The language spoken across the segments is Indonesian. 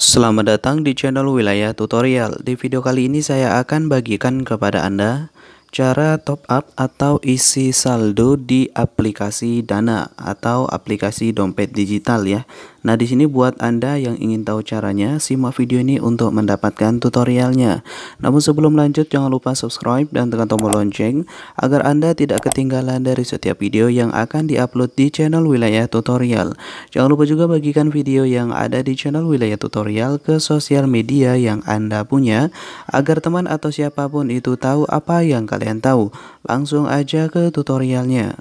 Selamat datang di channel Wilayah Tutorial. Di video kali ini saya akan bagikan kepada Anda cara top up atau isi saldo di aplikasi Dana atau aplikasi dompet digital ya. Nah di sini buat Anda yang ingin tahu caranya, simak video ini untuk mendapatkan tutorialnya. Namun sebelum lanjut jangan lupa subscribe dan tekan tombol lonceng agar Anda tidak ketinggalan dari setiap video yang akan diupload di channel wilayah tutorial. Jangan lupa juga bagikan video yang ada di channel wilayah tutorial ke sosial media yang Anda punya agar teman atau siapapun itu tahu apa yang kalian tahu. Langsung aja ke tutorialnya.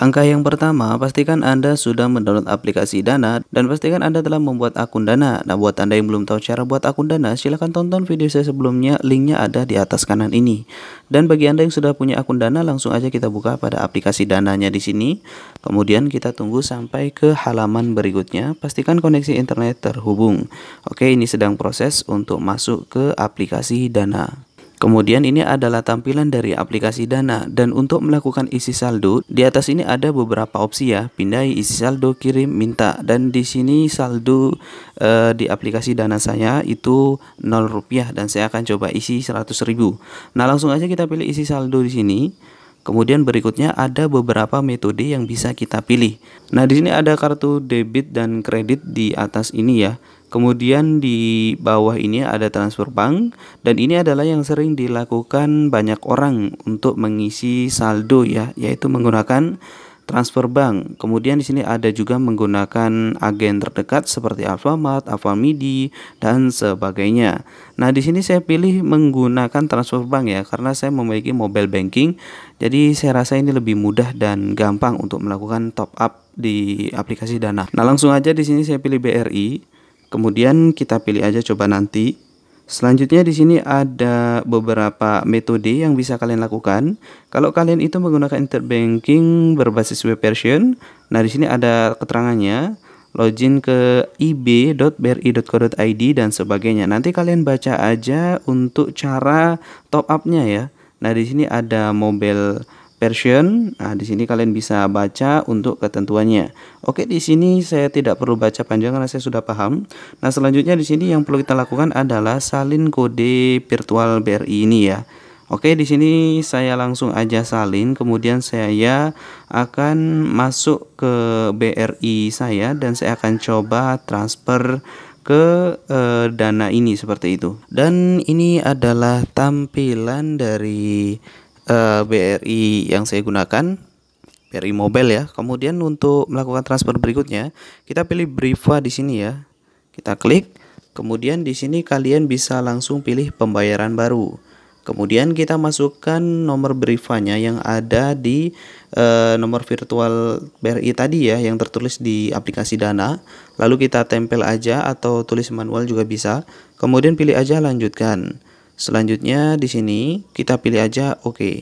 Angka yang pertama, pastikan Anda sudah mendownload aplikasi Dana dan pastikan Anda telah membuat akun Dana. Nah, buat Anda yang belum tahu cara buat akun Dana, silahkan tonton video saya sebelumnya, linknya ada di atas kanan ini. Dan bagi Anda yang sudah punya akun Dana, langsung aja kita buka pada aplikasi Dananya di sini. Kemudian kita tunggu sampai ke halaman berikutnya, pastikan koneksi internet terhubung. Oke, ini sedang proses untuk masuk ke aplikasi Dana. Kemudian ini adalah tampilan dari aplikasi Dana dan untuk melakukan isi saldo di atas ini ada beberapa opsi ya pindai isi saldo kirim minta dan di sini saldo e, di aplikasi Dana saya itu 0 rupiah dan saya akan coba isi 100 Nah langsung aja kita pilih isi saldo di sini. Kemudian berikutnya ada beberapa metode yang bisa kita pilih. Nah, di sini ada kartu debit dan kredit di atas ini ya. Kemudian di bawah ini ada transfer bank dan ini adalah yang sering dilakukan banyak orang untuk mengisi saldo ya, yaitu menggunakan transfer bank. Kemudian di sini ada juga menggunakan agen terdekat seperti Alfamart, Alfamidi dan sebagainya. Nah, di sini saya pilih menggunakan transfer bank ya karena saya memiliki mobile banking. Jadi saya rasa ini lebih mudah dan gampang untuk melakukan top up di aplikasi Dana. Nah, langsung aja di sini saya pilih BRI. Kemudian kita pilih aja coba nanti. Selanjutnya di sini ada beberapa metode yang bisa kalian lakukan. Kalau kalian itu menggunakan interbanking berbasis web version, nah di sini ada keterangannya login ke ib.bri.co.id dan sebagainya. Nanti kalian baca aja untuk cara top up-nya ya. Nah, di sini ada mobile version. Nah, di sini kalian bisa baca untuk ketentuannya. Oke, di sini saya tidak perlu baca panjang karena saya sudah paham. Nah, selanjutnya di sini yang perlu kita lakukan adalah salin kode virtual BRI ini ya. Oke, di sini saya langsung aja salin, kemudian saya akan masuk ke BRI saya dan saya akan coba transfer ke e, dana ini seperti itu. Dan ini adalah tampilan dari Eh, BRI yang saya gunakan BRI Mobile ya. Kemudian untuk melakukan transfer berikutnya, kita pilih Briva di sini ya. Kita klik, kemudian di sini kalian bisa langsung pilih pembayaran baru. Kemudian kita masukkan nomor Brivanya yang ada di eh, nomor virtual BRI tadi ya yang tertulis di aplikasi Dana. Lalu kita tempel aja atau tulis manual juga bisa. Kemudian pilih aja lanjutkan. Selanjutnya di sini kita pilih aja oke. Okay.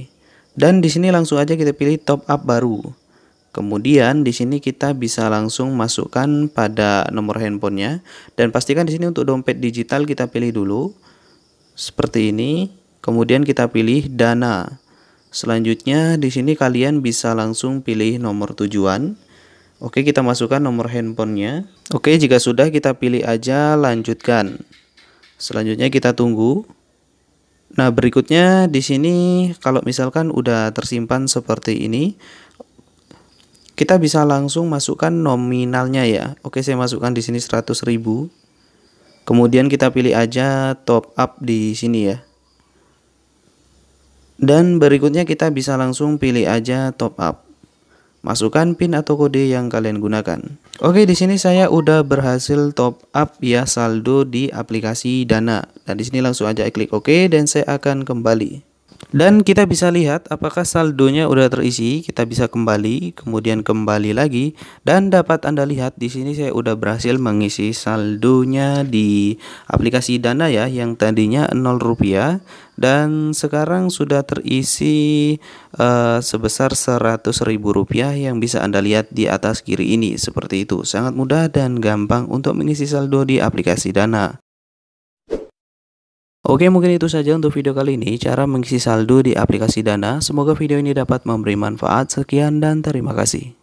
Dan di sini langsung aja kita pilih top up baru. Kemudian di sini kita bisa langsung masukkan pada nomor handphonenya dan pastikan di sini untuk dompet digital kita pilih dulu seperti ini. Kemudian kita pilih dana. Selanjutnya di sini kalian bisa langsung pilih nomor tujuan. Oke, kita masukkan nomor handphonenya. Oke, jika sudah kita pilih aja lanjutkan. Selanjutnya kita tunggu. Nah, berikutnya di sini kalau misalkan udah tersimpan seperti ini, kita bisa langsung masukkan nominalnya ya. Oke, saya masukkan di sini 100.000. Kemudian kita pilih aja top up di sini ya. Dan berikutnya kita bisa langsung pilih aja top up. Masukkan PIN atau kode yang kalian gunakan. Oke, di sini saya udah berhasil top up ya saldo di aplikasi Dana. Nah, di sini langsung aja klik OK dan saya akan kembali. Dan kita bisa lihat apakah saldonya udah terisi, kita bisa kembali, kemudian kembali lagi dan dapat Anda lihat di sini saya udah berhasil mengisi saldonya di aplikasi Dana ya yang tadinya 0 rupiah dan sekarang sudah terisi uh, sebesar Rp100.000 yang bisa Anda lihat di atas kiri ini seperti itu. Sangat mudah dan gampang untuk mengisi saldo di aplikasi Dana. Oke mungkin itu saja untuk video kali ini cara mengisi saldo di aplikasi Dana. Semoga video ini dapat memberi manfaat. Sekian dan terima kasih.